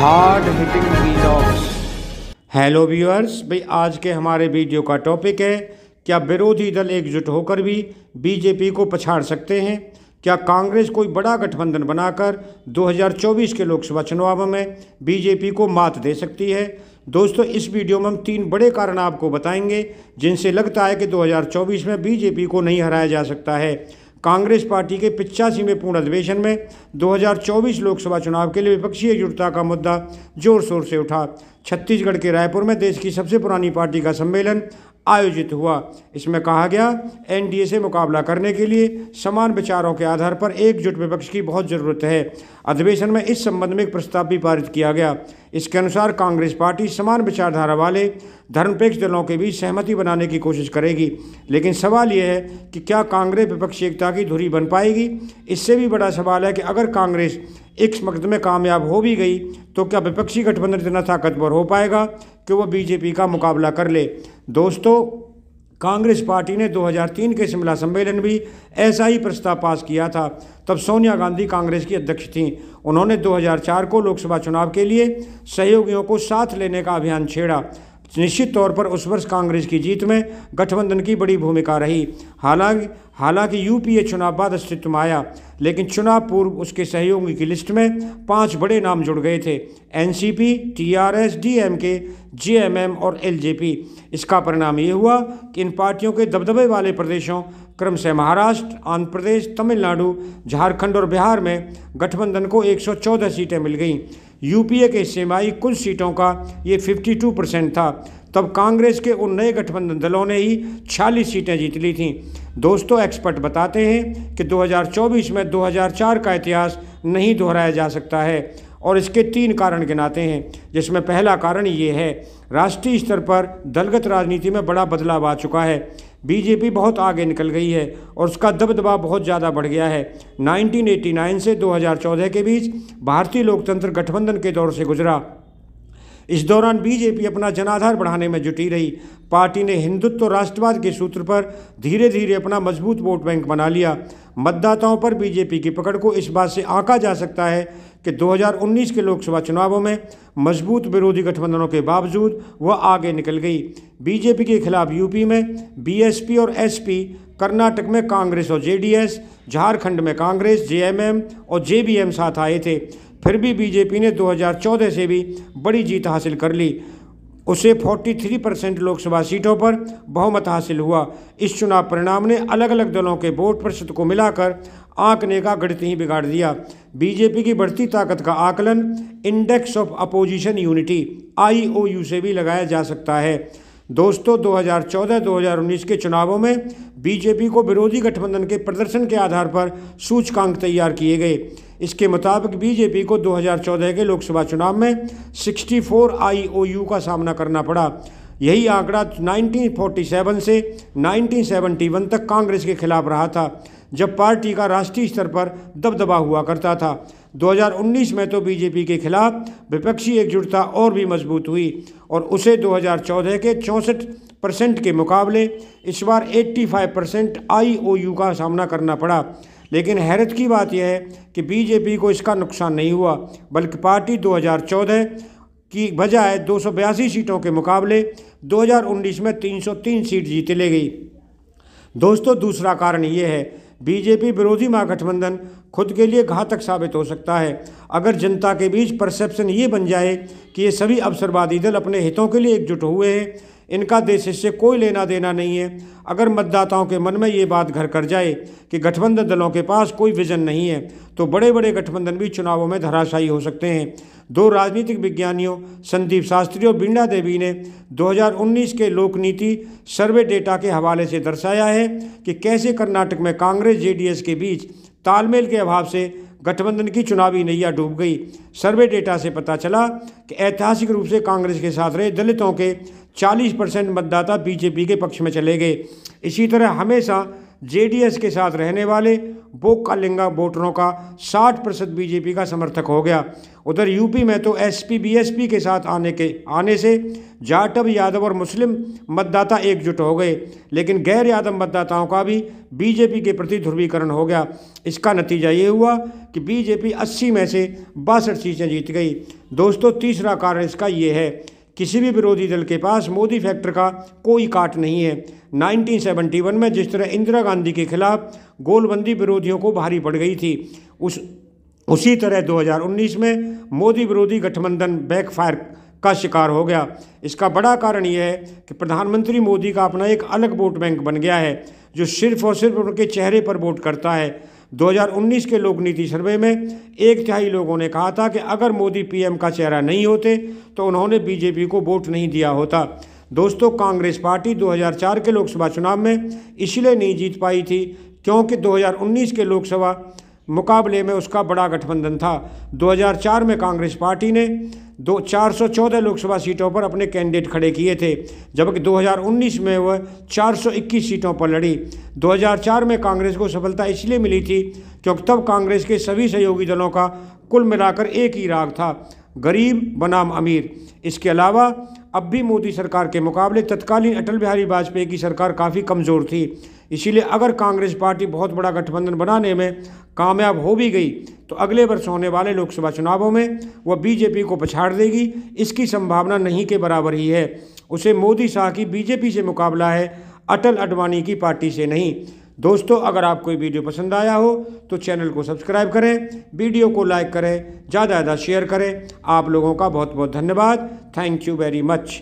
hard hitting vlogs hello viewers भाई आज के हमारे वीडियो का टॉपिक है क्या विरोधी दल एकजुट होकर भी बीजेपी को पछाड़ सकते हैं क्या कांग्रेस कोई बड़ा गठबंधन बनाकर 2024 के लोकसभा चुनाव में बीजेपी को मात दे सकती है दोस्तों इस वीडियो में हम तीन बड़े कारण आपको बताएंगे जिनसे लगता है कि 2024 में बीजेपी को नहीं हराया जा सकता है कांग्रेस पार्टी के पिचासीवें में पूर्ण अधिवेशन में 2024 लोकसभा चुनाव के लिए विपक्षी एकजुटता का मुद्दा जोर शोर से उठा छत्तीसगढ़ के रायपुर में देश की सबसे पुरानी पार्टी का सम्मेलन आयोजित हुआ इसमें कहा गया एनडीए से मुकाबला करने के लिए समान विचारों के आधार पर एकजुट विपक्ष की बहुत ज़रूरत है अधिवेशन में इस संबंध में एक प्रस्ताव भी पारित किया गया इसके अनुसार कांग्रेस पार्टी समान विचारधारा वाले धर्मपेक्ष दलों के बीच सहमति बनाने की कोशिश करेगी लेकिन सवाल यह है कि क्या कांग्रेस विपक्षी एकता की धुरी बन पाएगी इससे भी बड़ा सवाल है कि अगर कांग्रेस इस मकद में कामयाब हो भी गई तो क्या विपक्षी गठबंधन इतना ताकतवर हो पाएगा कि वह बीजेपी का मुकाबला कर ले दोस्तों कांग्रेस पार्टी ने 2003 के शिमला सम्मेलन भी ऐसा ही प्रस्ताव पास किया था तब सोनिया गांधी कांग्रेस की अध्यक्ष थीं उन्होंने 2004 को लोकसभा चुनाव के लिए सहयोगियों को साथ लेने का अभियान छेड़ा निश्चित तौर पर उस वर्ष कांग्रेस की जीत में गठबंधन की बड़ी भूमिका रही हालांकि हालांकि यूपीए चुनाव बाद अस्तित्व में आया लेकिन चुनाव पूर्व उसके सहयोगी की लिस्ट में पांच बड़े नाम जुड़ गए थे एनसीपी, टीआरएस, डीएमके, जीएमएम और एलजेपी इसका परिणाम ये हुआ कि इन पार्टियों के दबदबे वाले प्रदेशों क्रमशः महाराष्ट्र आंध्र प्रदेश तमिलनाडु झारखंड और बिहार में गठबंधन को एक सीटें मिल गईं यूपीए के इज्तमाही कुछ सीटों का ये 52 परसेंट था तब कांग्रेस के उन नए गठबंधन दलों ने ही छियालीस सीटें जीत ली थीं दोस्तों एक्सपर्ट बताते हैं कि 2024 में 2004 का इतिहास नहीं दोहराया जा सकता है और इसके तीन कारण गिनाते हैं जिसमें पहला कारण ये है राष्ट्रीय स्तर पर दलगत राजनीति में बड़ा बदलाव आ चुका है बीजेपी बहुत आगे निकल गई है और उसका दबदबा बहुत ज़्यादा बढ़ गया है 1989 से 2014 के बीच भारतीय लोकतंत्र गठबंधन के दौर से गुजरा इस दौरान बीजेपी अपना जनाधार बढ़ाने में जुटी रही पार्टी ने हिंदुत्व राष्ट्रवाद के सूत्र पर धीरे धीरे अपना मजबूत वोट बैंक बना लिया मतदाताओं पर बीजेपी की पकड़ को इस बात से आंका जा सकता है कि 2019 के लोकसभा चुनावों में मजबूत विरोधी गठबंधनों के बावजूद वह आगे निकल गई बीजेपी के खिलाफ यूपी में बीएसपी और एसपी कर्नाटक में कांग्रेस और जेडीएस झारखंड में कांग्रेस जेएमएम और जेबीएम साथ आए थे फिर भी बीजेपी ने 2014 से भी बड़ी जीत हासिल कर ली उसे 43 परसेंट लोकसभा सीटों पर बहुमत हासिल हुआ इस चुनाव परिणाम ने अलग अलग दलों के वोट प्रतिशत को मिलाकर आंकने का गणित ही बिगाड़ दिया बीजेपी की बढ़ती ताकत का आकलन index of opposition unity IOU से भी लगाया जा सकता है दोस्तों 2014-2019 के चुनावों में बीजेपी को विरोधी गठबंधन के प्रदर्शन के आधार पर सूचकांक तैयार किए गए इसके मुताबिक बीजेपी को 2014 के लोकसभा चुनाव में 64 आईओयू का सामना करना पड़ा यही आंकड़ा 1947 से 1971 तक कांग्रेस के खिलाफ रहा था जब पार्टी का राष्ट्रीय स्तर पर दबदबा हुआ करता था 2019 में तो बीजेपी के खिलाफ विपक्षी एकजुटता और भी मजबूत हुई और उसे 2014 के चौंसठ परसेंट के मुकाबले इस बार 85 परसेंट यू का सामना करना पड़ा लेकिन हैरत की बात यह है कि बीजेपी को इसका नुकसान नहीं हुआ बल्कि पार्टी 2014 की बजाय दो सीटों के मुकाबले 2019 में 303 सीट जीते ले गई दोस्तों दूसरा कारण ये है बीजेपी विरोधी महागठबंधन खुद के लिए घातक साबित हो सकता है अगर जनता के बीच परसेप्शन ये बन जाए कि ये सभी अवसरवादी दल अपने हितों के लिए एकजुट हुए हैं इनका देश इससे कोई लेना देना नहीं है अगर मतदाताओं के मन में ये बात घर कर जाए कि गठबंधन दलों के पास कोई विजन नहीं है तो बड़े बड़े गठबंधन भी चुनावों में धराशायी हो सकते हैं दो राजनीतिक विज्ञानियों संदीप शास्त्री और बिंडा देवी ने 2019 के लोकनीति सर्वे डेटा के हवाले से दर्शाया है कि कैसे कर्नाटक में कांग्रेस जे के बीच तालमेल के अभाव से गठबंधन की चुनावी नैया डूब गई सर्वे डेटा से पता चला कि ऐतिहासिक रूप से कांग्रेस के साथ रहे दलितों के 40 परसेंट मतदाता बीजेपी के पक्ष में चले गए इसी तरह हमेशा जेडीएस के साथ रहने वाले वो कालिंगा वोटरों का 60 प्रतिशत बीजेपी का समर्थक हो गया उधर यूपी में तो एसपी बीएसपी के साथ आने के आने से जाटव यादव और मुस्लिम मतदाता एकजुट हो गए लेकिन गैर यादव मतदाताओं का भी बीजेपी के प्रति ध्रुवीकरण हो गया इसका नतीजा ये हुआ कि बीजेपी 80 में से बासठ सीटें जीत गई दोस्तों तीसरा कारण इसका ये है किसी भी विरोधी दल के पास मोदी फैक्टर का कोई काट नहीं है 1971 में जिस तरह इंदिरा गांधी के खिलाफ गोलबंदी विरोधियों को भारी पड़ गई थी उस उसी तरह 2019 में मोदी विरोधी गठबंधन बैकफायर का शिकार हो गया इसका बड़ा कारण यह है कि प्रधानमंत्री मोदी का अपना एक अलग वोट बैंक बन गया है जो सिर्फ और सिर्फ उनके चेहरे पर वोट करता है 2019 के लोक नीति सर्वे में एक तिहाई लोगों ने कहा था कि अगर मोदी पीएम का चेहरा नहीं होते तो उन्होंने बीजेपी को वोट नहीं दिया होता दोस्तों कांग्रेस पार्टी 2004 के लोकसभा चुनाव में इसलिए नहीं जीत पाई थी क्योंकि 2019 के लोकसभा मुकाबले में उसका बड़ा गठबंधन था 2004 में कांग्रेस पार्टी ने दो चौदह लोकसभा सीटों पर अपने कैंडिडेट खड़े किए थे जबकि 2019 में वह 421 सीटों पर लड़ी 2004 में कांग्रेस को सफलता इसलिए मिली थी क्योंकि तब कांग्रेस के सभी सहयोगी दलों का कुल मिलाकर एक ही राग था गरीब बनाम अमीर इसके अलावा अब भी मोदी सरकार के मुकाबले तत्कालीन अटल बिहारी वाजपेयी की सरकार काफ़ी कमज़ोर थी इसीलिए अगर कांग्रेस पार्टी बहुत बड़ा गठबंधन बनाने में कामयाब हो भी गई तो अगले वर्ष होने वाले लोकसभा चुनावों में वह बीजेपी को पछाड़ देगी इसकी संभावना नहीं के बराबर ही है उसे मोदी शाह की बीजेपी से मुकाबला है अटल अडवाणी की पार्टी से नहीं दोस्तों अगर आपको ये वीडियो पसंद आया हो तो चैनल को सब्सक्राइब करें वीडियो को लाइक करें ज़्यादा ज़्यादा शेयर करें आप लोगों का बहुत बहुत धन्यवाद थैंक यू वेरी मच